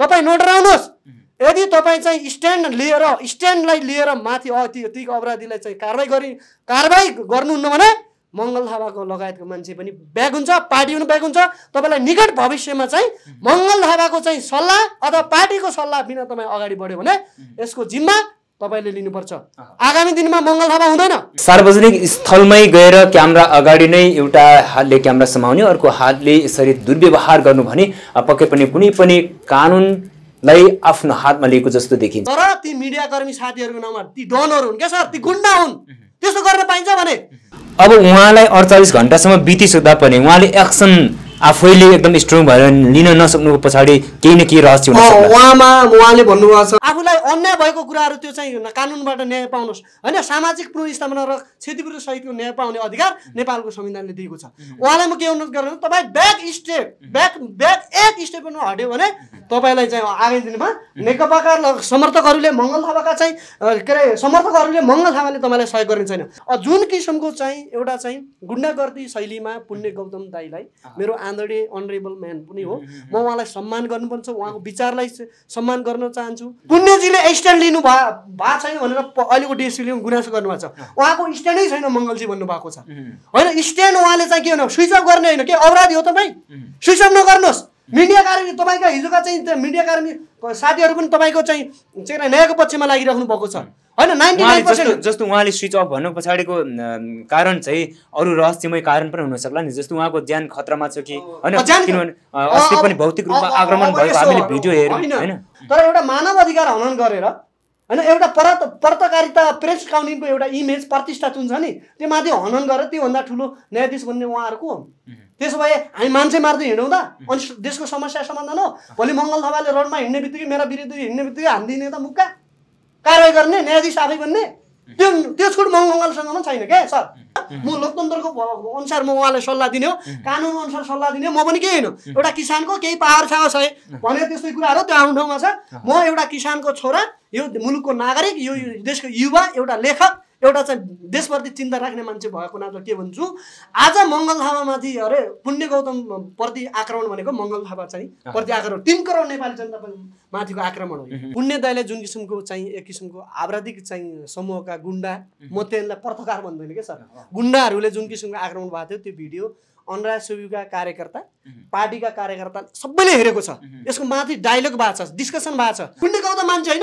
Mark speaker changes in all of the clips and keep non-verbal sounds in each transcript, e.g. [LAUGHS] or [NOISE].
Speaker 1: तपाईँ नडराउनुहोस् यदि तपाईँ चाहिँ स्ट्यान्ड लिएर स्ट्यान्डलाई लिएर माथि अति अपराधीलाई चाहिँ कारवाही गरि कारवाही गर्नुहुन्न भने मङ्गल थापाको लगायतको मान्छे पनि ब्याग हुन्छ पार्टी पनि ब्याग हुन्छ तपाईँलाई निकट भविष्यमा चाहिँ मङ्गल थापाको चाहिँ सल्लाह अथवा पार्टीको सल्लाह बिना तपाईँ अगाडि बढ्यो भने यसको जिम्मा तपाईँले लिनुपर्छ आगामी दिनमा मङ्गल थापा हुँदैन
Speaker 2: सार्वजनिक स्थलमै गएर क्यामरा अगाडि नै एउटा हातले क्यामरा समाउने अर्को हातले यसरी दुर्व्यवहार गर्नु भने पक्कै पनि कुनै पनि लाई आफ्नो हातमा लिएको जस्तो देखिन्छ
Speaker 1: तर ती मिडियाकर्मी साथीहरूको नाममा ती डनहरू हुन् क्या सर ती गुन्डा हुन् त्यस्तो गर्न पाइन्छ भने
Speaker 2: अब उहाँलाई अडचालिस घन्टासम्म बितिसक्दा पनि उहाँले एक्सन आफैले एकदम स्ट्रङ भएर लिन नसक्नुको पछाडि केही न केही रहस्य उहाँले भन्नुभएको छ
Speaker 1: आफूलाई अन्याय भएको कुराहरू त्यो चाहिँ कानुनबाट न्याय पाउनुहोस् होइन सामाजिक पुनर्स्थापना र क्षतिपूर्ति सहितको न्याय पाउने अधिकार नेपालको संविधानले दिएको छ उहाँलाई म के अनुरोध गरेर तपाईँ ब्याक स्टेप ब्याक ब्याक एक स्टेप पनि हट्यो भने तपाईँलाई चाहिँ आगामी दिनमा नेकपाका समर्थकहरूले मङ्गल थापाका चाहिँ के अरे समर्थकहरूले मङ्गल थापाले तपाईँलाई सहयोग गर्ने छैन जुन किसिमको चाहिँ एउटा चाहिँ गुन्डागर्दी शैलीमा पुण्य गौतम दाईलाई मेरो चाँदडे अनरेबल म्यान पनि हो म उहाँलाई सम्मान गर्नुपर्छ उहाँको विचारलाई सम्मान गर्न चाहन्छु पुण्यजीले स्ट्यान्ड लिनु भए भएको छैन भनेर अहिलेको डिएसपीले गुनासो गर्नुभएको छ उहाँको स्ट्यान्डै छैन मङ्गलजी भन्नुभएको छ होइन स्ट्यान्ड उहाँले चाहिँ के भन्नु स्विच अफ गर्ने होइन के अपराधी हो तपाईँ स्विच अफ नगर्नुहोस् मिडियाकर्मी तपाईँका हिजोका चाहिँ मिडियाकर्मी साथीहरू पनि तपाईँको चाहिँ चाहिँ न्यायको पक्षमा लागिराख्नु भएको छ होइन नाइन्टी नाइन पर्सेन्ट
Speaker 2: जस्तो उहाँले स्विच अफ भन्नु पछाडिको कारण चाहिँ अरू रहस्यमय कारण पनि हुनसक्ला नि जस्तो उहाँको ज्यान खतरामा छ कि होइन अस्ति पनि भौतिक रूपमा आक्रमण भएको हामीले भिडियो हेऱ्यौँ होइन
Speaker 1: तर एउटा मानव अधिकार हनन गरेर होइन एउटा परत पत्रकारिता प्रेस काउन्टिङको एउटा इमेज प्रतिष्ठा जुन छ नि त्यो माथि हनन गरेर त्योभन्दा ठुलो न्यायाधीश बन्ने उहाँहरूको त्यसो भए हामी मान्छे मार्दै हिँडाउँदा अनि देशको समस्या समाधान हो भोलि मङ्गल थापाले रोडमा हिँड्ने बित्तिकै मेरा विरुद्ध हिँड्ने बित्तिकै हानिदिने त मुक्का कारवाही गर्ने न्यायाधीश आफै बन्ने त्यो त्यो छुट मङ्गलसँग पनि छैन क्या सर म लोकतन्त्रको अनुसार म उहाँलाई सल्लाह दिने हो कानुन अनुसार सल्लाह दिने म पनि केही होइन एउटा किसानको केही पावर छ सय भनेर त्यस्तै कुराहरू त्यो आफ्नो ठाउँमा छ म एउटा किसानको छोरा यो मुलुकको नागरिक यो देशको युवा एउटा लेखक एउटा चाहिँ देशप्रति चिन्ता राख्ने मान्छे भएको नाता के भन्छु आज मङ्गल थापामाथि अरे पुण्य गौतम प्रति आक्रमण भनेको मङ्गल थापा चाहिँ प्रति आक्रमण तिन करोड नेपाली जनता माथिको आक्रमण हो पुण्य दाईले जुन किसिमको चाहिँ एक किसिमको आपराधिक चाहिँ समूहका गुन्डा म त्यसलाई पत्रकार भन्दैन क्या सर गुन्डाहरूले जुन किसिमको आक्रमण भएको थियो त्यो भिडियो अनुराग सुविका कार्यकर्ता पार्टीका कार्यकर्ता सबैले हेरेको छ यसको माथि डायलग भएको छ डिस्कसन भएको छ पुण्य गौतम मान्छे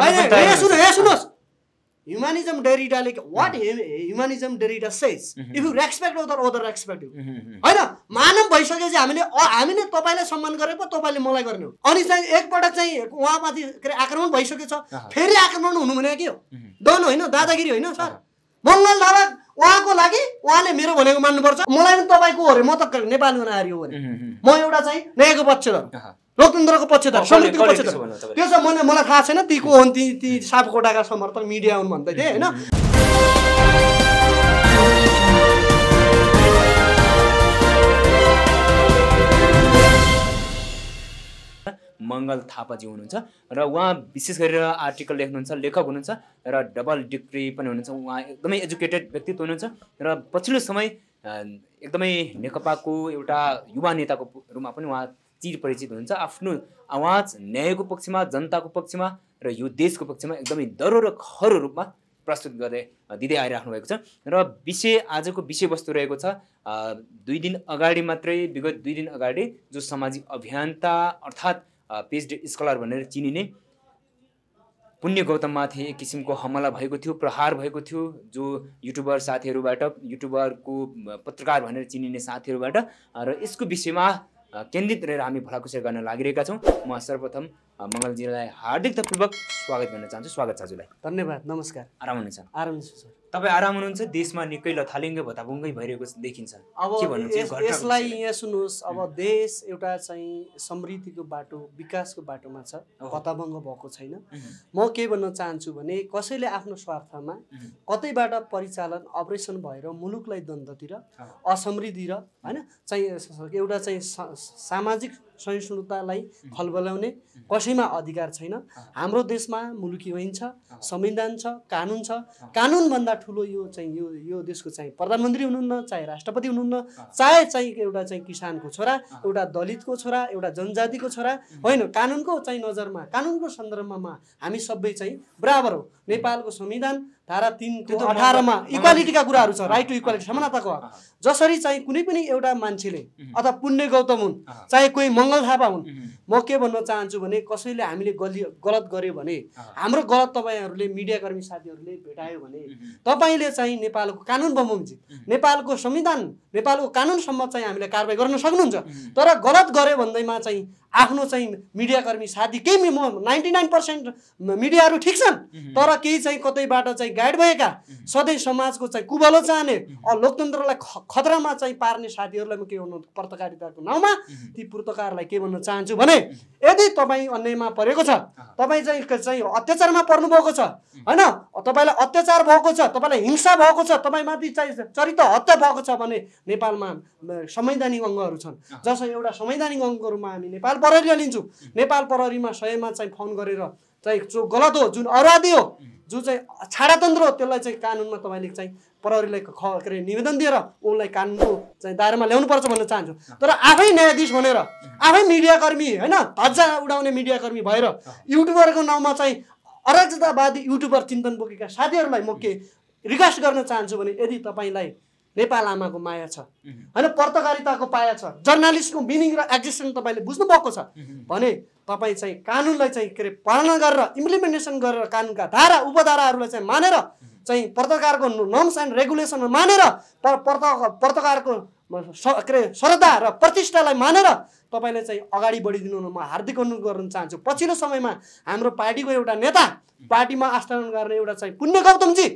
Speaker 1: होइन सुन्नुहोस् ह्युमानिजम डेरिडाले what humanism Derrida says if you respect other other respect होइन मानव भइसकेपछि हामीले हामीले तपाईँलाई सम्मान गरे पो तपाईँले मलाई गर्ने हो अनि चाहिँ एकपटक चाहिँ उहाँमाथि के अरे आक्रमण छ फेरि आक्रमण हुनु भने के हो डन होइन दादागिरी होइन सर मङ्गल थापा उहाँको लागि उहाँले मेरो भनेको मान्नुपर्छ मलाई पनि तपाईँको अरे म त नेपाली आएर हो भने म एउटा चाहिँ नयाँको पक्षधर लोकतन्त्रको पक्षधर समृद्धिको पक्षधर त्यो चाहिँ मलाई मलाई थाहा छैन ती को हुन् ती ती सापकोटाका समर्थक मिडिया हुन् भन्दै थिएँ होइन
Speaker 2: मङ्गल थापाजी हुनुहुन्छ र उहाँ विशेष गरेर आर्टिकल लेख्नुहुन्छ लेखक हुनुहुन्छ र डबल डिग्री पनि हुनुहुन्छ उहाँ एकदमै एजुकेटेड व्यक्तित्व हुनुहुन्छ र पछिल्लो समय एकदमै नेकपाको एउटा युवा नेताको रूपमा पनि उहाँ चिर परिचित हुनुहुन्छ आफ्नो आवाज न्यायको पक्षमा जनताको पक्षमा र यो देशको पक्षमा एकदमै डरो र खरो रूपमा प्रस्तुत गर्दै दिँदै आइराख्नु भएको छ र विषय आजको विषयवस्तु रहेको छ दुई दिन अगाडि मात्रै विगत दुई दिन अगाडि जो सामाजिक अभियन्ता अर्थात् पिएचडी स्कलर भनेर चिनिने पुण्य गौतममाथि एक किसिमको हमला भएको थियो प्रहार भएको थियो जो युट्युबर साथीहरूबाट युट्युबरको पत्रकार भनेर चिनिने साथीहरूबाट र यसको विषयमा केन्द्रित रहेर हामी भलाकुसी गर्न लागिरहेका छौँ म सर्वप्रथम मङ्गलजीलाई तपूर्वक स्वागत गर्न चाहन्छु स्वागत हजुरलाई
Speaker 1: धन्यवाद नमस्कार आराम
Speaker 2: हुनुहुन्छ आराम सर तपाईँ आराम हुनुहुन्छ देशमा निकै लथालिङ्गै भताभुङ्गै भइरहेको देखिन्छ अब यसलाई
Speaker 1: यहाँ सुन्नुहोस् अब देश एउटा चाहिँ समृद्धिको बाटो विकासको बाटोमा छ भताभङ्ग भएको छैन म के भन्न चाहन्छु भने कसैले आफ्नो स्वार्थमा कतैबाट परिचालन अपरेसन भएर मुलुकलाई द्वन्द्वतिर असमृद्धि र होइन चाहिँ एउटा चाहिँ सामाजिक सहिष्णुतालाई खलबलाउने कसैमा अधिकार छैन हाम्रो देशमा मुलुकी ऐन छ संविधान छ कानुन छ कानुनभन्दा ठुलो यो चाहिँ यो यो देशको चाहिँ प्रधानमन्त्री हुनुहुन्न चाहे राष्ट्रपति हुनुहुन्न चाहे चाहिँ एउटा चाहिँ किसानको छोरा एउटा दलितको छोरा एउटा जनजातिको छोरा होइन कानुनको चाहिँ नजरमा कानुनको सन्दर्भमा हामी सबै चाहिँ बराबर हो नेपालको संविधान धारा तिनको अठारमा इक्वालिटीका कुराहरू छ राइट टु इक्वालिटी समानताको हक जसरी चाहिँ कुनै पनि एउटा मान्छेले अथवा पुण्य गौतम हुन् चाहे कोही मङ्गल थापा हुन् म के भन्न चाहन्छु भने कसैले हामीले गलियो गलत गर्यो भने हाम्रो गलत तपाईँहरूले मिडियाकर्मी साथीहरूले भेटायो भने तपाईँले चाहिँ नेपालको कानुन बमोजित नेपालको संविधान नेपालको कानुनसम्म चाहिँ हामीले कारवाही गर्न सक्नुहुन्छ तर गलत गर्यो भन्दैमा चाहिँ आफ्नो चाहिँ मिडियाकर्मी साथी केही म नाइन्टी नाइन पर्सेन्ट मिडियाहरू ठिक छन् तर केही चाहिँ कतैबाट चाहिँ गाइड भएका सधैँ समाजको चाहिँ कुबलो चाहने लोकतन्त्रलाई खतरामा चाहिँ पार्ने साथीहरूलाई म के भन्नु पत्रकारिताको नाउँमा ती पत्रकारलाई के भन्न चाहन्छु भने यदि तपाईँ अन्यायमा परेको छ तपाईँ चाहिँ चाहिँ अत्याचारमा पर्नुभएको छ होइन तपाईँलाई अत्याचार भएको छ तपाईँलाई हिंसा भएको छ तपाईँमाथि चाहिँ चरित्र हत्या भएको छ भने नेपालमा संवैधानिक अङ्गहरू छन् जसरी एउटा संवैधानिक अङ्गहरूमा हामी नेपाल प्रहरीलाई लिन्छु नेपाल प्रहरीमा सयमा चाहिँ फोन गरेर चाहिँ जो गलत हो जुन अराधी हो जो चाहिँ छाडातन्त्र हो त्यसलाई चाहिँ कानुनमा तपाईँले चाहिँ प्रहरीलाई ख के अरे निवेदन दिएर उसलाई कानुनको चाहिँ दायरामा ल्याउनुपर्छ भन्न चाहन्छु तर आफै न्यायाधीश भनेर आफै मिडियाकर्मी होइन धज्जा उडाउने मिडियाकर्मी भएर युट्युबरको नाउँमा चाहिँ अराजतावादी युट्युबर चिन्तन बोकेका साथीहरूलाई म के रिक्वेस्ट गर्न चाहन्छु भने यदि तपाईँलाई नेपाल आमाको माया छ होइन पत्रकारिताको पाया छ जर्नालिस्टको मिनिङ र एक्जिस्टेन्स तपाईँले बुझ्नु भएको छ भने तपाईँ चाहिँ कानुनलाई चाहिँ के अरे पालना गरेर इम्प्लिमेन्टेसन गरेर कानुनका धारा उपधाराहरूलाई चाहिँ मानेर चाहिँ पत्रकारको नर्म्स एन्ड रेगुलेसन मानेर पत्रकारको के अरे श्रद्धा र प्रतिष्ठालाई मानेर तपाईँले चाहिँ अगाडि बढिदिनु म हार्दिक अनुरोध गर्न चाहन्छु पछिल्लो समयमा हाम्रो पार्टीको एउटा नेता पार्टीमा आस्थान गर्ने एउटा चाहिँ पुण्य गौतमजी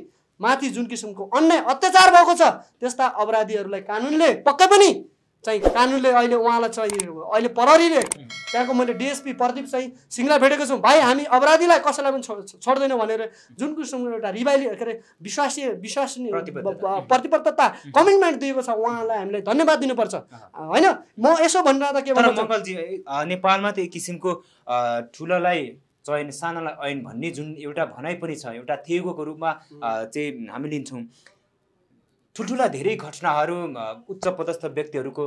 Speaker 1: माथि जुन किसिमको अन्याय अत्याचार भएको छ त्यस्ता अपराधीहरूलाई कानुनले पक्कै पनि चाहिँ कानुनले अहिले उहाँलाई चाहिँ अहिले प्रहरीले त्यहाँको मैले डिएसपी प्रदीप चाहिँ सिङ्गला भेटेको छु भाइ हामी अपराधीलाई कसैलाई पनि छोड छोड्दैनौँ भनेर जुन किसिमको एउटा रिभाइली के अरे विश्वासीय विश्वासनीय प्रतिबद्धता कमिटमेन्ट दिएको छ उहाँलाई हामीले धन्यवाद दिनुपर्छ होइन म यसो भनिरहँदा के भन्नु नेपालमा त एक
Speaker 2: किसिमको ठुलोलाई चयन सानालाई ऐन भन्ने जुन एउटा भनाइ पनि छ एउटा थेगोको रूपमा चाहिँ हामी लिन्छौँ ठुल्ठुला धेरै घटनाहरू उच्च पदस्थ व्यक्तिहरूको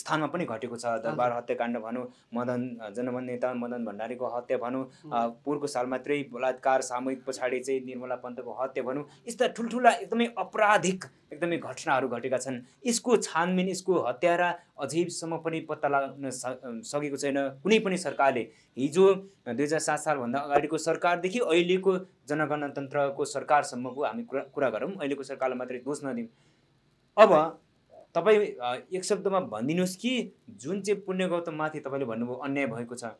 Speaker 2: स्थानमा पनि घटेको छ दरबार हत्याकाण्ड भनौँ मदन जनमन नेता मदन भण्डारीको हत्या भनौँ पोहोरको साल मात्रै बलात्कार सामूहिक पछाडि चाहिँ निर्मला पन्तको हत्या भनौँ यस्ता ठुल्ठुला एकदमै अपराधिक एकदमै घटनाहरू घटेका छन् यसको छानबिन यसको हत्यारा अझैसम्म पनि पत्ता लाग्न सकेको छैन कुनै पनि सरकारले हिजो दुई हजार सात सालभन्दा अगाडिको सरकारदेखि अहिलेको जनगणतन्त्रको सरकारसम्मको हामी कुरा कुरा गरौँ अहिलेको सरकारलाई मात्रै दोष नदिउँ अब तपाईँ एक शब्दमा भनिदिनुहोस् कि जुन चाहिँ पुण्य गौतममाथि तपाईँले भन्नुभयो अन्याय भएको छ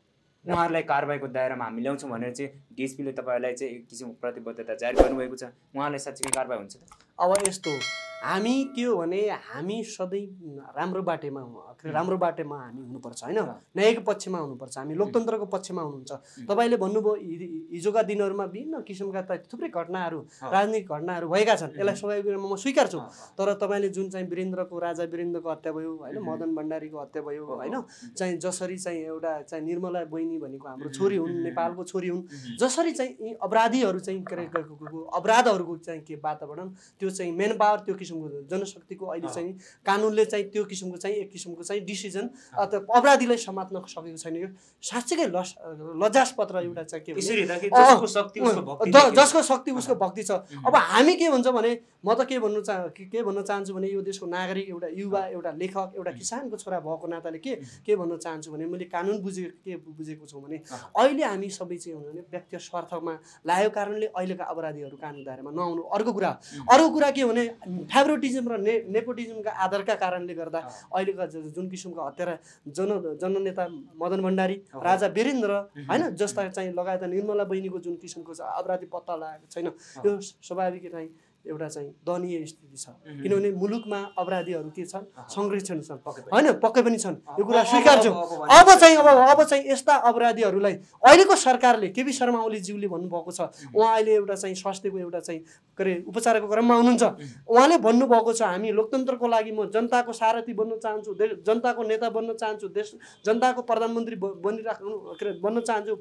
Speaker 2: उहाँहरूलाई कारवाहीको दायरामा हामी ल्याउँछौँ भनेर चाहिँ डिएसपीले तपाईँहरूलाई चाहिँ एक किसिमको प्रतिबद्धता जारी गर्नुभएको छ उहाँलाई साँच्चै कारवाही हुन्छ
Speaker 1: अब यस्तो हामी के हो भने हामी सधैँ राम्रो बाटेमा राम्रो बाटेमा हामी हुनुपर्छ होइन न्यायको पक्षमा हुनुपर्छ हामी लोकतन्त्रको पक्षमा हुनुहुन्छ तपाईँले भन्नुभयो हिजोका दिनहरूमा विभिन्न किसिमका त थुप्रै घटनाहरू राजनीतिक घटनाहरू भएका छन् यसलाई स्वाभाविक रूपमा म स्वीकार्छु तर तपाईँले जुन चाहिँ वीरेन्द्रको राजा वीरेन्द्रको हत्या भयो होइन मदन भण्डारीको हत्या भयो होइन चाहिँ जसरी चाहिँ एउटा चाहिँ निर्मला बहिनी भनेको हाम्रो छोरी हुन् नेपालको छोरी हुन् जसरी चाहिँ यी अपराधीहरू चाहिँ अपराधहरूको चाहिँ के वातावरण त्यो चाहिँ मेन पावर त्यो किसिम किसिमको जनशक्तिको अहिले चाहिँ कानुनले चाहिँ त्यो किसिमको चाहिँ एक किसिमको चाहिँ डिसिजन अथवा अपराधीलाई समात्न सकेको छैन यो साँच्चीकै लस लजासपत्र एउटा चाहिँ के जसको शक्ति उसको भक्ति छ अब हामी के भन्छ भने म त के भन्नु चाह के भन्न चाहन्छु भने यो देशको नागरिक एउटा युवा एउटा लेखक एउटा किसानको छोरा भएको नाताले के के भन्न चाहन्छु भने मैले कानुन बुझे के बुझेको छु भने अहिले हामी सबै चाहिँ हुनु भने व्यक्ति स्वार्थमा लागेको कारणले अहिलेका अपराधीहरू कानुन दायरामा नआउनु अर्को कुरा अर्को कुरा के भने फेभरेटिजम र ने नेपोटिजमका आधारका कारणले गर्दा अहिलेका जुन किसिमको हत्यारा जन जननेता मदन भण्डारी राजा वीरेन्द्र होइन जस्ता चाहिँ लगायत निर्मला बहिनीको जुन किसिमको अपराधी पत्ता लागेको छैन यो स्वाभाविक चाहिँ एउटा चाहिँ दनीय स्थिति छ किनभने मुलुकमा अपराधीहरू के छन् संरक्षण छन् होइन पक्कै पनि छन् यो कुरा स्वीकार्छौँ अब चाहिँ अब अब चाहिँ यस्ता अपराधीहरूलाई अहिलेको सरकारले केपी शर्मा ओलीज्यूले भन्नुभएको छ उहाँ अहिले एउटा चाहिँ स्वास्थ्यको एउटा चाहिँ के अरे उपचारको क्रममा हुनुहुन्छ उहाँले भन्नुभएको छ हामी लोकतन्त्रको लागि म जनताको सारथी बन्न चाहन्छु जनताको नेता बन्न चाहन्छु देश जनताको प्रधानमन्त्री बनिराख्नु के अरे बन्न चाहन्छु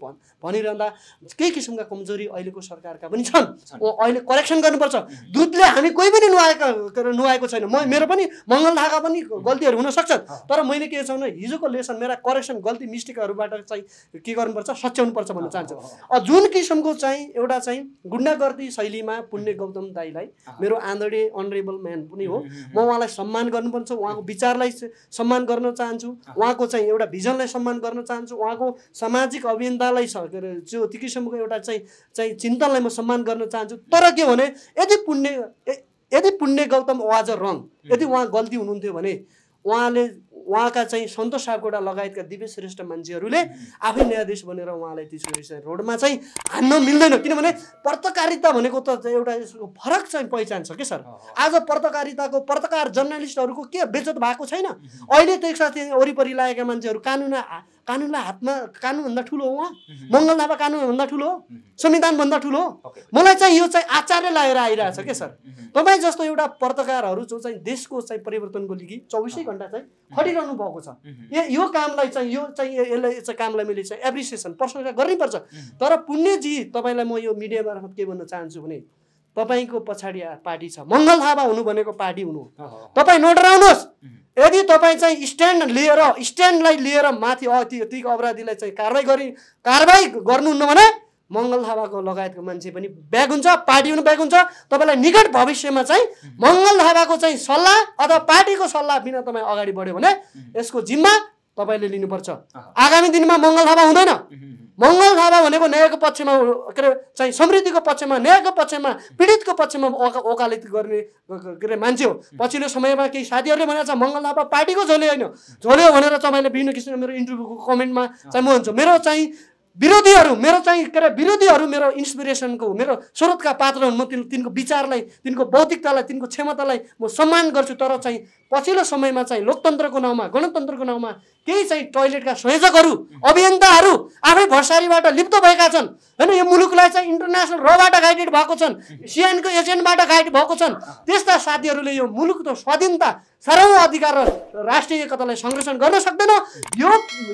Speaker 1: भनिरहँदा केही किसिमका कमजोरी अहिलेको सरकारका पनि छन् अहिले करेक्सन गर्नुपर्छ दुधले हामी कोही पनि नुहाएको नुहाएको छैन म मेरो पनि मङ्गल ढाका पनि गल्तीहरू हुनसक्छन् तर मैले के छ भने हिजोको लेसन मेरा करेक्सन गल्ती मिस्टेकहरूबाट चाहिँ के गर्नुपर्छ सच्याउनुपर्छ भन्न चाहन्छु जुन किसिमको चाहिँ एउटा चाहिँ गुन्डागर्दी शैलीमा पुण्य गौतम दाईलाई मेरो आन्दोडे अनरेबल म्यान पनि हो म उहाँलाई सम्मान गर्नुपर्छ उहाँको विचारलाई सम्मान गर्न चाहन्छु उहाँको चाहिँ एउटा भिजनलाई सम्मान गर्न चाहन्छु उहाँको सामाजिक अभियन्तालाई जो त्यो किसिमको एउटा चाहिँ चाहिँ चिन्तनलाई म सम्मान गर्न चाहन्छु तर के भने यदि पुण्य यदि पुण्य गौतम वाज रङ यदि उहाँ गल्ती हुनुहुन्थ्यो भने उहाँले उहाँका चाहिँ सन्तोष सापकोटा लगायतका दिव्य श्रेष्ठ मान्छेहरूले आफै न्यायाधीश बनेर उहाँलाई ती छोरी रोडमा चाहिँ हान्न मिल्दैन किनभने पत्रकारिता भनेको त एउटा यसको फरक चाहिँ पहिचान छ कि सर आज पत्रकारिताको पत्रकार जर्नलिस्टहरूको के बेचत भएको छैन अहिले त एकसाथ वरिपरि लागेका मान्छेहरू कानुन कानुनलाई हातमा कानुनभन्दा ठुलो हो उहाँ मङ्गल लाभा कानुनभन्दा ठुलो हो संविधानभन्दा ठुलो हो मलाई चाहिँ यो चाहिँ आचार्य लागेर आइरहेछ क्या सर तपाईँ जस्तो एउटा पत्रकारहरू जो चाहिँ देशको चाहिँ परिवर्तनको लागि चौबिसै घन्टा चाहिँ खटिरहनु भएको छ ए यो कामलाई चाहिँ यो चाहिँ यसलाई चाहिँ कामलाई मैले चाहिँ एप्रिसिएसन प्रशंसा गर्नैपर्छ तर पुण्यजी तपाईँलाई म यो मिडिया मार्फत के भन्न चाहन्छु भने तपाईँको पछाडि पार्टी छ मङ्गल थापा हुनु भनेको पार्टी हुनु तपाईँ नडराउनुहोस् यदि तपाईँ चाहिँ स्ट्यान्ड लिएर स्ट्यान्डलाई लिएर माथि अति अपराधीलाई चाहिँ कारवाही गरि कारवाही गर्नुहुन्न भने मङ्गल थापाको लगायतको मान्छे पनि ब्याग हुन्छ पार्टी पनि ब्याग हुन्छ तपाईँलाई निकट भविष्यमा चाहिँ मङ्गल थापाको चाहिँ सल्लाह अथवा पार्टीको सल्लाह बिना तपाईँ अगाडि बढ्यो भने यसको जिम्मा तपाईँले लिनुपर्छ आगामी दिनमा मङ्गल थापा हुँदैन मङ्गल थापा भनेको न्यायको पक्षमा के अरे चाहिँ समृद्धिको पक्षमा न्यायको पक्षमा पीडितको पक्षमा ओका ओकालित गर्ने के अरे मान्छे हो पछिल्लो समयमा केही साथीहरूले भनेको छ मङ्गल थापा पार्टीको झोले होइन झोले भनेर तपाईँले विभिन्न किसिमको मेरो इन्टरभ्यूको कमेन्टमा चाहिँ म भन्छु मेरो चाहिँ विरोधीहरू मेरो चाहिँ के अरे विरोधीहरू मेरो इन्सपिरेसनको मेरो स्रोतका पात्र हुन् म तिन तिनको विचारलाई तिनको बौद्धिकतालाई तिनको क्षमतालाई म सम्मान गर्छु तर चाहिँ पछिल्लो समयमा चाहिँ लोकतन्त्रको नाउँमा गणतन्त्रको नाउँमा केही चाहिँ टोयलेटका संयोजकहरू अभियन्ताहरू आफै भर्सारीबाट लिप्त भएका छन् होइन यो मुलुकलाई चाहिँ इन्टरनेसनल रबाट गाइडेड भएको छन् सिएनको एजेन्टबाट गाइड भएको छन् त्यस्ता साथीहरूले यो मुलुकको स्वाधीनता सर्व अधिकार र राष्ट्रिय एकतालाई संरक्षण गर्न सक्दैन यो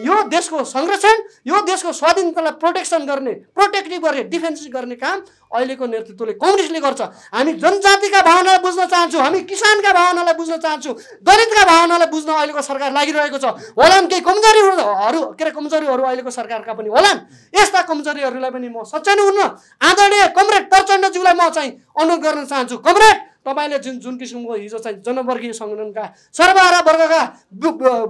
Speaker 1: यो देशको संरक्षण यो देशको स्वाधीनतालाई प्रोटेक्सन गर्ने प्रोटेक्टिभ गर्ने डिफेन्स गर्ने काम अहिलेको नेतृत्वले कङ्ग्रेसले गर्छ हामी जनजातिका भावनालाई बुझ्न चाहन्छौँ हामी किसानका भावनालाई बुझ्न चाहन्छौँ दलितका भावनालाई बुझ्न अहिलेको सरकार लागिरहेको छ होलान् केही कमजोरीहरू के अरे कमजोरीहरू अहिलेको सरकारका पनि होलान् यस्ता कमजोरीहरूलाई पनि म हुन्न आदरणीय कमरेड प्रचण्डज्यूलाई म चाहिँ अनुरोध गर्न चाहन्छु कमरेड तपाईँले जुन जुन किसिमको हिजो चाहिँ जनवर्गीय सङ्गठनका सर्वहारा वर्गका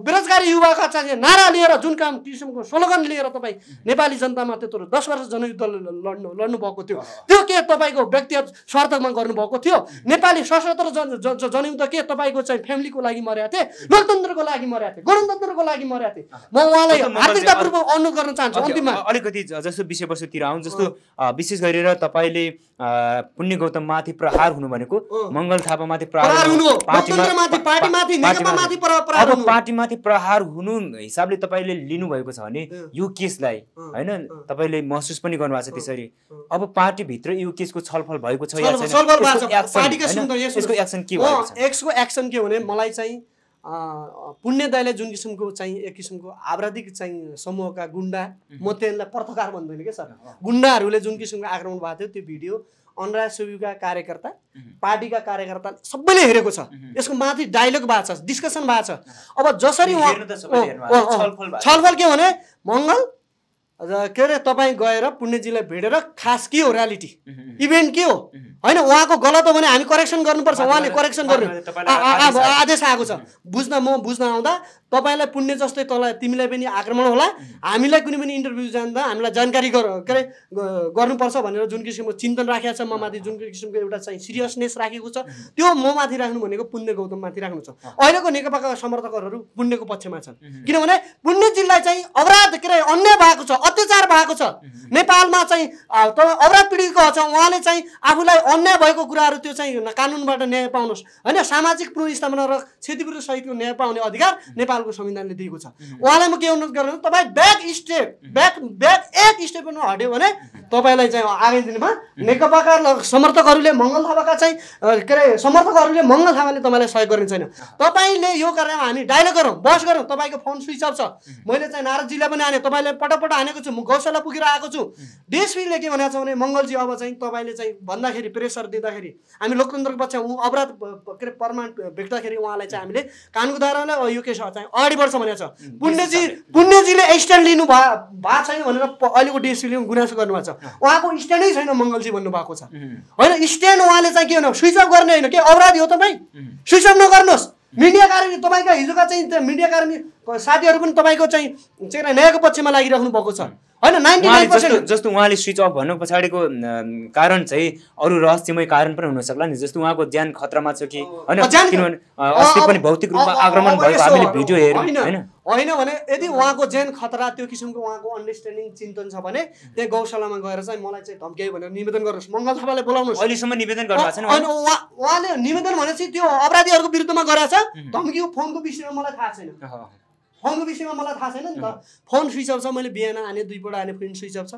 Speaker 1: बेरोजगारी युवाका चाहिँ नारा लिएर जुन काम किसिमको स्लोगन लिएर तपाईँ नेपाली जनतामा त्यत्रो दस वर्ष जनयुद्ध लड्नु लड्नु भएको थियो त्यो के तपाईँको व्यक्तिगत स्वार्थमा गर्नुभएको थियो नेपाली सशस्त्र जन जनयुद्ध के तपाईँको चाहिँ फ्यामिलीको लागि मर्या थिए लोकतन्त्रको लागि मर्या थिए गणतन्त्रको लागि मर्या थिए म उहाँलाई हार्दिकतापूर्वक अनुरोध गर्न चाहन्छु अन्तिममा
Speaker 2: अलिकति जस्तो विषयवस्तुतिर आउँ जस्तो विशेष गरेर तपाईँले पुण्य माथि प्रहार हुनु भनेको मङ्गल थापामाथि प्रहार हुनु अब पार्टीमाथि प्रहार हुनु हिसाबले तपाईँले लिनुभएको छ भने यो केसलाई होइन तपाईँले महसुस पनि गर्नुभएको छ त्यसरी अब पार्टीभित्र यो केसको छलफल भएको छ एक्सन
Speaker 1: के एक्सन के भने मलाई चाहिँ पुण्यदायले जुन किसिमको चाहिँ एक किसिमको आपराधिक चाहिँ समूहका गुन्डा म त्यसलाई पत्रकार भन्दैन क्या सर गुन्डाहरूले जुन किसिमको आक्रमण भएको थियो त्यो भिडियो अनुराग सुविका कार्यकर्ता पार्टीका कार्यकर्ता सबैले हेरेको छ यसको माथि डायलग भएको छ डिस्कसन भएको छ अब जसरी उहाँ छलफल के भने मङ्गल के अरे तपाईँ गएर पुण्यजीलाई भेटेर खास के हो रियालिटी इभेन्ट के हो होइन उहाँको गलत हो भने हामी करेक्सन गर्नुपर्छ उहाँले करेक्सन गर्नु आदेश आएको छ बुझ्न म बुझ्न आउँदा तपाईँलाई पुण्य जस्तै तँलाई तिमीलाई पनि आक्रमण होला हामीलाई कुनै पनि इन्टरभ्यू जान्दा हामीलाई जानकारी गर के अरे गर्नुपर्छ भनेर जुन किसिमको चिन्तन राखेको छ म माथि जुन किसिमको एउटा चाहिँ सिरियसनेस राखेको छ त्यो म माथि राख्नु भनेको पुण्य गौतम माथि राख्नु छ अहिलेको नेकपाका समर्थकहरू पुण्यको पक्षमा छन् किनभने पुण्यजीलाई चाहिँ अपराध के अरे अन्याय भएको छ अत्याचार भएको छ नेपालमा चाहिँ अपराध पीडितको छ उहाँले चाहिँ आफूलाई अन्याय भएको कुराहरू त्यो चाहिँ कानुनबाट न्याय पाउनुहोस् होइन सामाजिक पुनस्थापना र क्षतिपूर्ति सहितको न्याय पाउने अधिकार नेपाल नेपालको संविधानले दिएको छ उहाँलाई म के अनुरोध गरेँ तपाईँ ब्याक स्टेप ब्याक ब्याक एक स्टेप पनि हट्यो भने तपाईँलाई चाहिँ आगामी दिनमा नेकपाका समर्थकहरूले मङ्गल थापाका चाहिँ के अरे समर्थकहरूले मङ्गल थापाले तपाईँलाई सहयोग गर्ने छैन तपाईँले यो कार्यमा हामी डायलग गरौँ बस गरौँ तपाईँको फोन स्विच अफ छ मैले चाहिँ नारदजीलाई पनि हाने तपाईँले पटक पटक हानेको छु म गौशाला पुगेर आएको छु डिएसपीले के भनेको छ भने मङ्गलजी अब चाहिँ तपाईँले चाहिँ भन्दाखेरि प्रेसर दिँदाखेरि हामी लोकतन्त्रको पक्ष अपराध के अरे प्रमाण भेट्दाखेरि उहाँलाई चाहिँ हामीले कानुन यो केस चाहिँ अगाडि बढ्छ भनेको छ पुण्यजी पुण्यजीले स्ट्यान्ड लिनु भए भएको छैन भनेर अहिलेको डिएसपीले गुनासो गर्नुभएको छ उहाँको स्ट्यान्डै छैन मङ्गलजी भन्नुभएको छ होइन स्ट्यान्ड उहाँले चाहिँ के भन्नु स्विच अफ गर्ने होइन के अपराधी हो तपाईँ स्विच अफ नगर्नुहोस् मिडिया कार्मी तपाईँका हिजोका चाहिँ मिडिया कार्मी साथीहरू पनि तपाईँको चाहिँ चाहिँ नयाँको पक्षमा लागिराख्नु भएको छ होइन
Speaker 2: जस्तो उहाँले स्विच अफ भन्नु पछाडिको कारण चाहिँ अरू रहस्यमय कारण पनि हुनसक्ला नि जस्तो उहाँको ज्यान खतरामा छ कि होइन किनभने अस्ति पनि भौतिक रूपमा आक्रमण भएको हामीले भिडियो हेऱ्यौँ होइन
Speaker 1: होइन भने यदि उहाँको ज्यान खतरा त्यो किसिमको उहाँको अन्डरस्ट्यान्डिङ चिन्तन छ भने त्यहाँ गौशालामा गएर चाहिँ मलाई चाहिँ धम्क्यायो भनेर निवेदन गर्नुहोस् मङ्गल थापालाई बोलाउनु अहिलेसम्म निवेदन गर्नुभएको छैन उहाँले निवेदन भने चाहिँ त्यो अपराधीहरूको विरुद्धमा गराएको छ धम्कियो फोनको विषयमा मलाई थाहा छैन फोनको विषयमा मलाई थाहा छैन नि त फोन स्विच अफ छ मैले बिहान आने दुईपल्ट आने फोन स्विच अफ छ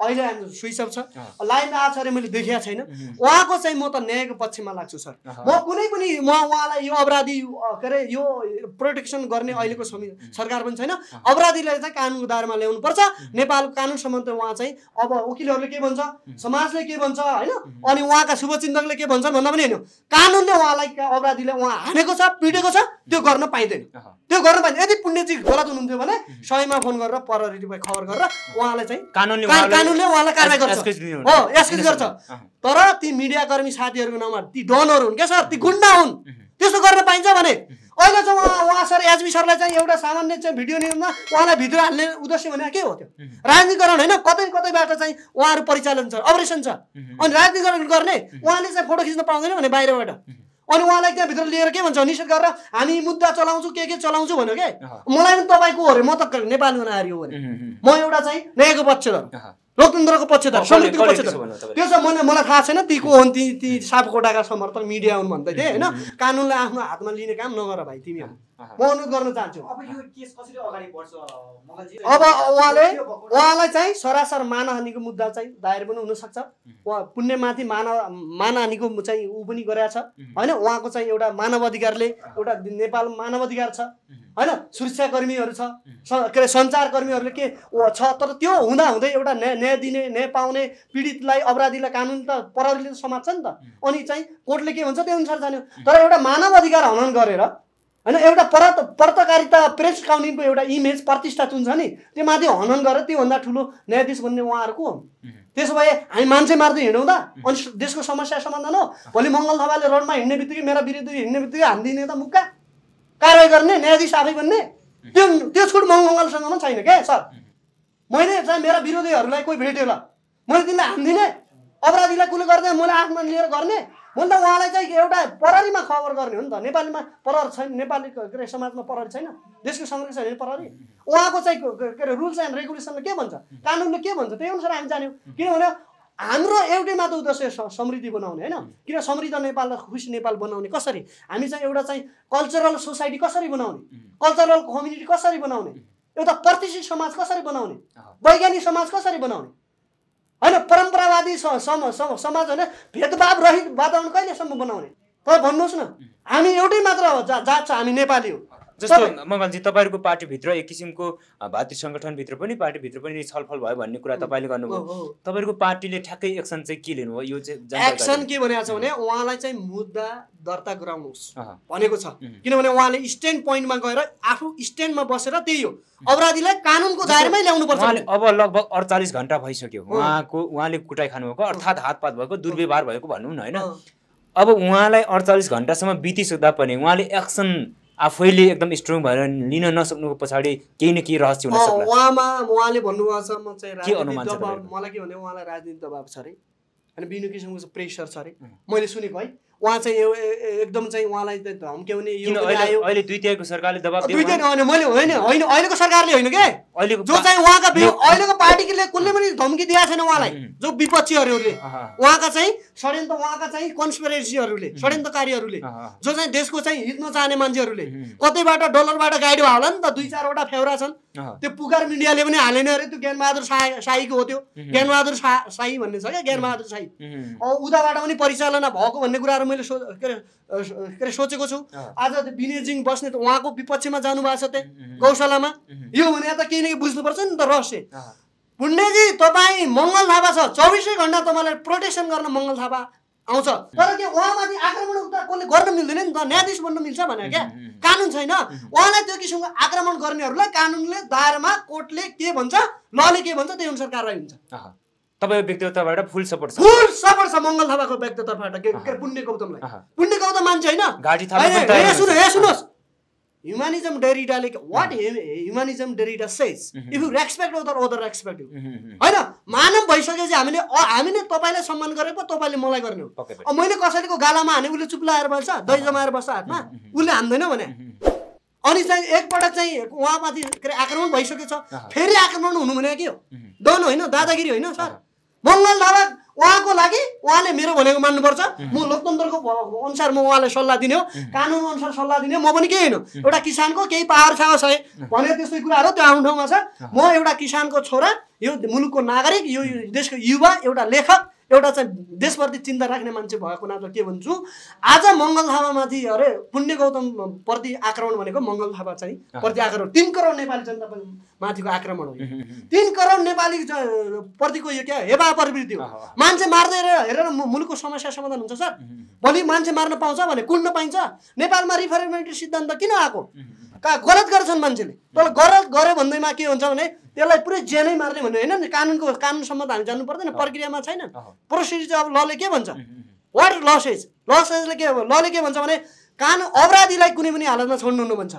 Speaker 1: अहिले आने स्विच अफ छ लाइन आएको छ अरे मैले देखेको छैन उहाँको चाहिँ म त न्यायको पक्षमा लाग्छु सर म कुनै पनि म उहाँलाई यो अपराधी के अरे यो प्रोटेक्सन गर्ने अहिलेको समय सरकार पनि छैन अपराधीलाई चाहिँ कानुनको दायरामा ल्याउनुपर्छ नेपालको कानुन सम्बन्ध उहाँ चाहिँ अब वकिलहरूले के भन्छ समाजले के भन्छ होइन अनि उहाँका शुभचिन्तकले के भन्छन् भन्दा पनि होइन कानुनले उहाँलाई अपराधीले उहाँ हानेको छ पिटेको छ त्यो गर्न पाइँदैन त्यो गर्न पाइँदैन यदि पुण्य जी गलत हुनुहुन्थ्यो भने सयमा फोन गरेर प्रहरीलाई खबर गरेर उहाँलाई चाहिँ कानुनले कानुनले उहाँलाई कारवाही गर्छ हो एक्सक्युज गर्छ तर ती मिडियाकर्मी साथीहरूको नाममा ती डनहरू हुन् क्या सर ती गुन्डा हुन् त्यस्तो गर्न पाइन्छ भने अहिले चाहिँ उहाँ उहाँ सर एचबी सरलाई चाहिँ एउटा सामान्य चाहिँ भिडियो न्युजमा उहाँलाई भित्र हाल्ने उद्देश्य भनेको के हो त्यो राजनीतिकरण होइन कतै कतैबाट चाहिँ उहाँहरू परिचालन छ अपरेसन छ अनि राजनीतिकरण गर्ने उहाँले चाहिँ फोटो खिच्न पाउँदैन भने बाहिरबाट अनि उहाँलाई त्यहाँभित्र लिएर के भन्छ निषेध गरेर हामी मुद्दा चलाउँछु के के चलाउँछु भन्यो के मलाई पनि तपाईँको हो अरे म त नेपाली हुन हो भने म एउटा चाहिँ नयाँको पक्षधर लोकतन्त्रको पक्षधर समृद्धिको पक्षधर त्यो छ मैले मलाई थाहा छैन ती को हुन् ती ती सापकोटाका समर्थक मिडिया हुन् भन्दै थिएँ होइन कानुनलाई आफ्नो हातमा लिने काम नगर भाइ तिमी म अनुरोध गर्न चाहन्छु अब उहाँले उहाँलाई चाहिँ सरासर मानहानीको मुद्दा चाहिँ दायर पनि हुनसक्छ उहाँ पुण्यमाथि मान मानहानिको चाहिँ ऊ पनि गरेका छ होइन उहाँको चाहिँ एउटा मानव अधिकारले एउटा नेपाल मानव अधिकार छ होइन सुरक्षाकर्मीहरू छ के अरे सञ्चारकर्मीहरूले के छ तर त्यो हुँदाहुँदै एउटा न्याय न्याय दिने न्याय पाउने पीडितलाई अपराधीलाई कानुन त पराधीले त समाज छ नि त अनि चाहिँ कोर्टले के भन्छ त्यही अनुसार जान्यो तर एउटा मानव अधिकार हनन गरेर होइन एउटा परत पत्रकारिता प्रेस काउन्सिलको एउटा इमेज प्रतिष्ठा जुन छ नि त्यो माथि हनन गरेर त्योभन्दा ठुलो न्यायाधीश भन्ने उहाँहरूको हो त्यसो भए हामी मान्छे मार्दै हिँडौँदा अनि देशको समस्या समाधान हो भोलि मङ्गल थापाले रोडमा हिँड्ने बित्तिकै मेरा विरुद्ध हिँड्ने बित्तिकै हानिदिने त मुक्का कारवाही गर्ने न्यायाधीश आफै बन्ने त्यो त्यो छुट मङ्गलसँग पनि छैन क्या सर मैले चाहिँ मेरा विरोधीहरूलाई कोही भेट्यो ल मैले तिमीलाई हान्दिनँ अपराधीलाई कुनै गर्दै मैले आफ्नो लिएर गर्ने मैले त उहाँलाई चाहिँ एउटा प्रहरीमा खबर गर्ने हो नि त नेपालीमा प्रहरी छैन नेपाली के अरे समाजमा प्रहरी छैन देशको संरक्षण छैन प्रहरी उहाँको चाहिँ के अरे रुल्स एन्ड रेगुलेसनले के भन्छ कानुनले के भन्छ त्यही अनुसार हामी जान्यौँ किनभने हाम्रो एउटै मात्र उद्देश्य समृद्धि बनाउने होइन किन समृद्ध नेपाल खुसी नेपाल बनाउने कसरी हामी चाहिँ एउटा चाहिँ कल्चरल सोसाइटी कसरी बनाउने कल्चरल कम्युनिटी कसरी बनाउने एउटा प्रतिष्ठित समाज कसरी बनाउने वैज्ञानिक समाज कसरी बनाउने होइन परम्परावादी समाज होइन भेदभाव रहित वातावरण कहिलेसम्म बनाउने तपाईँ भन्नुहोस् न हामी एउटै मात्र जात छ हामी नेपाली हो जस्तो
Speaker 2: मङ्गलजी तपाईँहरूको पार्टीभित्र एक किसिमको भातृ सङ्गठनभित्र पनि पार्टीभित्र पनि छलफल भयो भन्ने कुरा तपाईँले गर्नुभयो तपाईँहरूको पार्टीले ठ्याक्कै एक्सन चाहिँ के लिनुभयो यो चाहिँ एक्सन
Speaker 1: के भनेको छ भने उहाँलाई चाहिँ मुद्दा दर्ता गराउनुहोस् भनेको छ किनभने उहाँले स्ट्यान्ड पोइन्टमा गएर आफू स्ट्यान्डमा बसेर त्यही हो अपराधीलाई कानुनको दायरामै ल्याउनु पर्छ
Speaker 2: अब लगभग अडचालिस घन्टा भइसक्यो उहाँको उहाँले कुटाइ खानुभएको अर्थात् हातपात भएको दुर्व्यवहार भएको भनौँ न होइन अब उहाँलाई अडचालिस घन्टासम्म बितिसक्दा पनि उहाँले एक्सन आफैले एकदम स्ट्रङ भएर लिन नसक्नुको पछाडि केही न केही रहस्य हुन सक्छ
Speaker 1: उहाँमा उहाँले भन्नुभएको छ म चाहिँ मलाई के भन्यो उहाँलाई राजनीति दबाब छ अरे अनि बिनु किसिमको प्रेसर छ अरे मैले सुनेको है उहाँ चाहिँ एकदम चाहिँ उहाँलाई धम्क्याउने अहिले
Speaker 2: दुई सरकारले दबाब दुई तिहार होइन मैले होइन होइन
Speaker 1: अहिलेको सरकारले होइन के जो चाहिँ उहाँका अहिलेको पार्टीले कुनै पनि धम्की दिएको छैन उहाँलाई जो विपक्षीहरूले उहाँका चाहिँ षड्यन्त्र उहाँका चाहिँ कन्सपिरेसीहरूले षड्यन्त्रकारीहरूले जो चाहिँ देशको चाहिँ हित चाहने मान्छेहरूले कतैबाट डलरबाट गाडी होला नि त दुई चारवटा फेवरा छन् त्यो पुकार मिडियाले पनि हालेन अरे त्यो ज्ञानबहादुर साई साईको हो त्यो ज्ञानबहादुर सा साई भन्ने छ क्या ज्ञानबहादुर साई उताबाट पनि परिचालना भएको भन्ने कुराहरू मैले के अरे सोचेको छु आज विनयजिङ बस्ने त उहाँको विपक्षमा जानुभएको छ त्यहाँ गौशालामा यो भने त केही न केही बुझ्नुपर्छ नि त रहस्य पुण्यजी तपाईँ मङ्गल थापा छ चौबिसै घन्टा तपाईँलाई प्रोटेक्सन गर्न मङ्गल थापा आउँछ तर त्यो उहाँमाथि आक्रमण उता कसले गर्न मिल्दैन नि त न्यायाधीश बन्न मिल्छ भनेर क्या कानुन छैन उहाँलाई त्यो किसिमको आक्रमण गर्नेहरूलाई कानुनले दायरामा कोर्टले के भन्छ लले के भन्छ त्यही अनुसार कारवाही हुन्छ
Speaker 2: तपाईँको व्यक्तित्वबाट फुल सपोर्ट छ
Speaker 1: फुल सपोर्ट छ मङ्गल थापाको व्यक्तित्वबाट के पुण्य गौतमलाई पुण्य गौतम मान्छे होइन सुन हे सुन्नुहोस् ह्युमानिजम डेरिडाले what humanism Derrida says if you respect other other respect you होइन मानव भइसकेपछि हामीले हामीले तपाईँलाई सम्मान गरे पो तपाईँले मलाई गर्ने हो मैले कसैको गालामा हाने उसले चुप लगाएर बस्छ दही जमाएर बस्छ हातमा उसले हान्दैन भने अनि चाहिँ एकपल्ट चाहिँ उहाँमाथि के अरे आक्रमण भइसकेको छ फेरि आक्रमण हुनु भने के हो डन होइन दादागिरी होइन सर मङ्गल थापा उहाँको लागि उहाँले मेरो भनेको मान्नुपर्छ म लोकतन्त्रको अनुसार म उहाँलाई सल्लाह दिने हो कानुन अनुसार सल्लाह दिने म पनि केही होइन एउटा किसानको केही पावर छ भनेर त्यस्तै कुराहरू त्यो आफ्नो ठाउँमा छ म एउटा किसानको छोरा यो मुलुकको नागरिक यो देशको युवा एउटा लेखक एउटा चाहिँ देशप्रति चिन्ता राख्ने मान्छे भएको हुनाले के भन्छु आज मङ्गल थापामाथि अरे पुण्य गौतम प्रति आक्रमण भनेको मङ्गल थापा चाहिँ प्रति आक्रमण तिन करोड नेपाली जनता माथिको आक्रमण हो तिन करोड नेपाली प्रतिको यो क्या हेवा प्रवृत्ति हो मान्छे मार्दै हेरेर मुलुकको समस्या समाधान हुन्छ सर भोलि मान्छे मार्न पाउँछ भने कुन्न पाइन्छ नेपालमा रिफरेमेन्ट्री सिद्धान्त किन आएको कहाँ गलत गर्छन् मान्छेले तर गलत गर्यो भन्दैमा के हुन्छ भने त्यसलाई पुरै ज्यानै मार्ने भन्ने होइन नि कानुनको कानुनसम्म त हामी जानु पर्दैन प्रक्रियामा छैन प्रोसिड चाहिँ अब लले के भन्छ वाट लसेज लसेजले के लले के भन्छ भने कानुन अपराधीलाई कुनै पनि हालतमा छोड्नु छोड्नुहुन्न भन्छ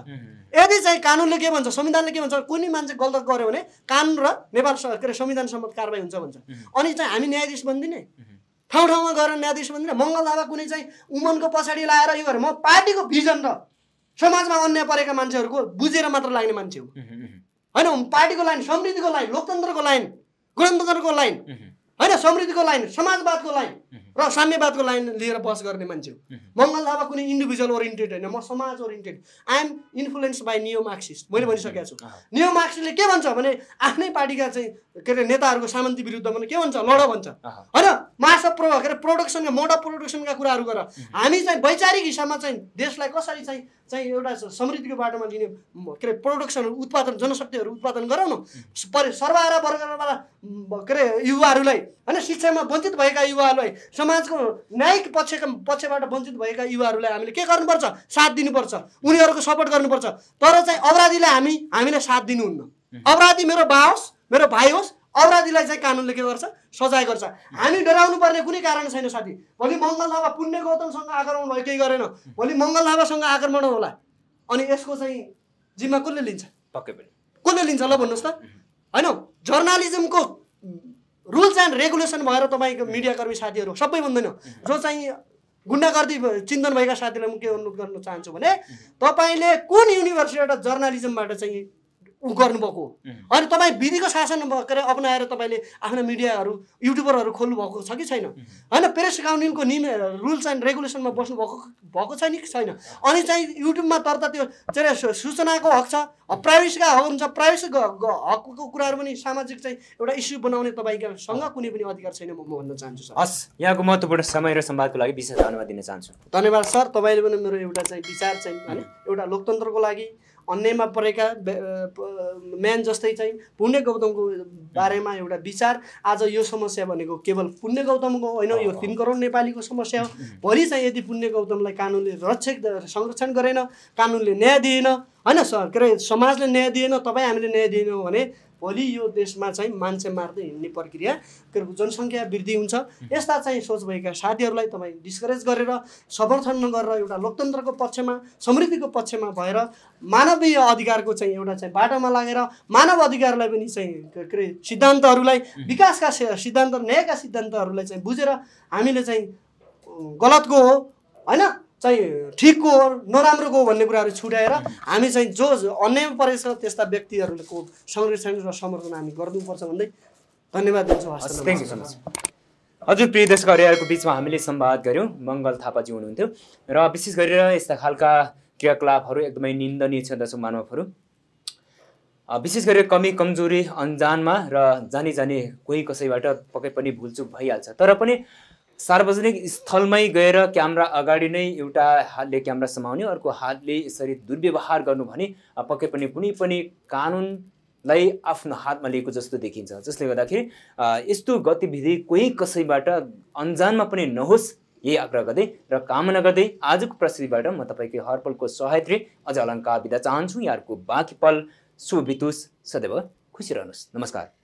Speaker 1: यदि चाहिँ कानुनले के भन्छ संविधानले के भन्छ कुनै मान्छे गलत गर्यो भने कानुन र नेपाल के अरे संविधान सम्मत कारवाही हुन्छ भन्छ अनि चाहिँ हामी न्यायाधीश बनिदिने ठाउँ ठाउँमा गएर न्यायाधीश बनिदिने मङ्गल दाबा कुनै चाहिँ उमनको पछाडि लाएर यो गरेँ म पार्टीको भिजन र समाजमा अन्याय परेका मान्छेहरूको बुझेर मात्र लाग्ने मान्छे हो होइन पार्टीको लाइन समृद्धिको लाइन लोकतन्त्रको लाइन गणतन्त्रको लाइन होइन समृद्धिको लाइन समाजवादको लाइन र साम्यवादको लाइन लिएर बस गर्ने मान्छे हो मङ्गल थापा कुनै इन्डिभिजुअल ओरिएन्टेड होइन म समाज oriented I'm influence by neo Marxist मैले भनिसकेको छु नियो मार्क्सिस्टले के भन्छ भने आफ्नै पार्टीका चाहिँ के अरे नेताहरूको सामन्ती विरुद्ध भने के भन्छ लड भन्छ होइन मासा प्रो के अरे प्रोडक्सनका मोड अफ प्रोडक्सनका कुराहरू गर हामी चाहिँ वैचारिक हिसाबमा चाहिँ देशलाई कसरी चाहिँ चाहिँ एउटा समृद्धिको बाटोमा लिने के अरे प्रोडक्सनहरू उत्पादन जनशक्तिहरू उत्पादन गराउनु परि सर्वहारा वर्गवाला के अरे युवाहरूलाई होइन शिक्षामा वञ्चित भएका युवाहरूलाई समाजको न्यायिक पक्षका पक्षबाट वञ्चित भएका युवाहरूलाई हामीले के गर्नुपर्छ साथ दिनुपर्छ उनीहरूको सपोर्ट गर्नुपर्छ तर चाहिँ अपराधीलाई हामी हामीलाई साथ दिनुहुन्न अपराधी मेरो बा होस् मेरो भाइ होस् अपराधीलाई चाहिँ कानुनले के गर्छ सजाय गर्छ हामी डराउनु पर्ने कुनै कारण छैन साथी भोलि मङ्गल लाभा पुण्य गौतमसँग आक्रमण भयो केही गरेन भोलि मङ्गल लाभासँग आक्रमण होला अनि यसको चाहिँ जिम्मा कसले लिन्छ पक्कै पनि कसले लिन्छ ल भन्नुहोस् त होइन जर्नालिजमको रुल्स एन्ड रेगुलेसन भएर तपाईँको मिडियाकर्मी साथीहरू सबै भन्दैन जो चाहिँ गुन्डागर्दी चिन्तन भएका साथीलाई म के अनुरोध गर्न चाहन्छु भने तपाईँले कुन युनिभर्सिटीबाट जर्नालिजमबाट चाहिँ ऊ गर्नुभएको अनि तपाईँ विधिको शासन के अरे अप्नाएर तपाईँले आफ्ना मिडियाहरू युट्युबरहरू खोल्नु भएको छ कि छैन होइन प्रेस काउन्टिङको नियम रुल्स एन्ड रेगुलेसनमा बस्नु भएको छ नि कि छैन अनि चाहिँ युट्युबमा त त्यो के अरे सूचनाको हक छ प्राइभेसीका हक हुन्छ प्राइभेसी हकको कुराहरू पनि सामाजिक चाहिँ एउटा इस्यु बनाउने तपाईँकासँग कुनै पनि अधिकार छैन म भन्न चाहन्छु सर
Speaker 2: हस् यहाँको महत्त्वपूर्ण समय र सम्वादको लागि विशेष धन्यवाद दिन
Speaker 1: चाहन्छु धन्यवाद सर तपाईँले पनि मेरो एउटा चाहिँ विचार चाहिँ होइन एउटा लोकतन्त्रको लागि अन्यायमा परेका म्यान जस्तै चाहिँ पुण्य गौतमको बारेमा एउटा विचार आज यो समस्या भनेको केवल पुण्य गौतमको होइन यो तिन करोड नेपालीको समस्या हो [LAUGHS] भोलि चाहिँ यदि पुण्य गौतमलाई कानुनले रक्षक संरक्षण गरेन कानुनले न्याय दिएन होइन के अरे समाजले न्याय दिएन तपाईँ हामीले न्याय दिएनौँ भने भोलि यो देशमा चाहिँ मान्छे मार्दै हिँड्ने प्रक्रिया के अरे जनसङ्ख्या वृद्धि हुन्छ यस्ता चाहिँ सोच भएका साथीहरूलाई तपाईँ डिस्करेज गरेर समर्थन नगरेर एउटा लोकतन्त्रको पक्षमा समृद्धिको पक्षमा भएर मानवीय अधिकारको चाहिँ एउटा चाहिँ बाटोमा लागेर मानव अधिकारलाई पनि चाहिँ के अरे सिद्धान्तहरूलाई विकासका सिद्धान्त न्यायका सिद्धान्तहरूलाई चाहिँ बुझेर हामीले चाहिँ गलतको हो होइन चाहिँ ठिकको हो नराम्रोको भन्ने कुराहरू छुट्याएर हामी चाहिँ जो परेको परेछ त्यस्ता व्यक्तिहरूको संरक्षण र समर्थन हामी गरिदिनुपर्छ भन्दै धन्यवाद दिन्छु थ्याङ्क यू सो मच
Speaker 2: हजुर प्रिय देश हरियाहरूको बिचमा हामीले संवाद गऱ्यौँ मङ्गल थापाजी हुनुहुन्थ्यो र विशेष गरेर यस्ता खालका क्रियाकलापहरू एकदमै निन्दनीय छ दर्शक मानवहरू विशेष गरेर कमी कमजोरी अन्जानमा र जानी जाने कोही कसैबाट पक्कै पनि भुलचुक भइहाल्छ तर पनि सार्वजनिक स्थलमै गएर क्यामरा अगाडि नै एउटा हातले क्यामरा समाउने अर्को हातले यसरी दुर्व्यवहार गर्नु भने पक्कै पनि कुनै पनि कानुनलाई आफ्नो हातमा लिएको जस्तो देखिन्छ जसले गर्दाखेरि यस्तो गतिविधि कोही कसैबाट अन्जानमा पनि नहोस् यही आग्रह गर्दै र कामना गर्दै आजको प्रस्तुतिबाट म तपाईँकै हरपलको सहायत्री अझ अलङ्कार बिदा चाहन्छु यहाँहरूको बाँकी पल शुभ सदैव खुसी रहनुहोस् नमस्कार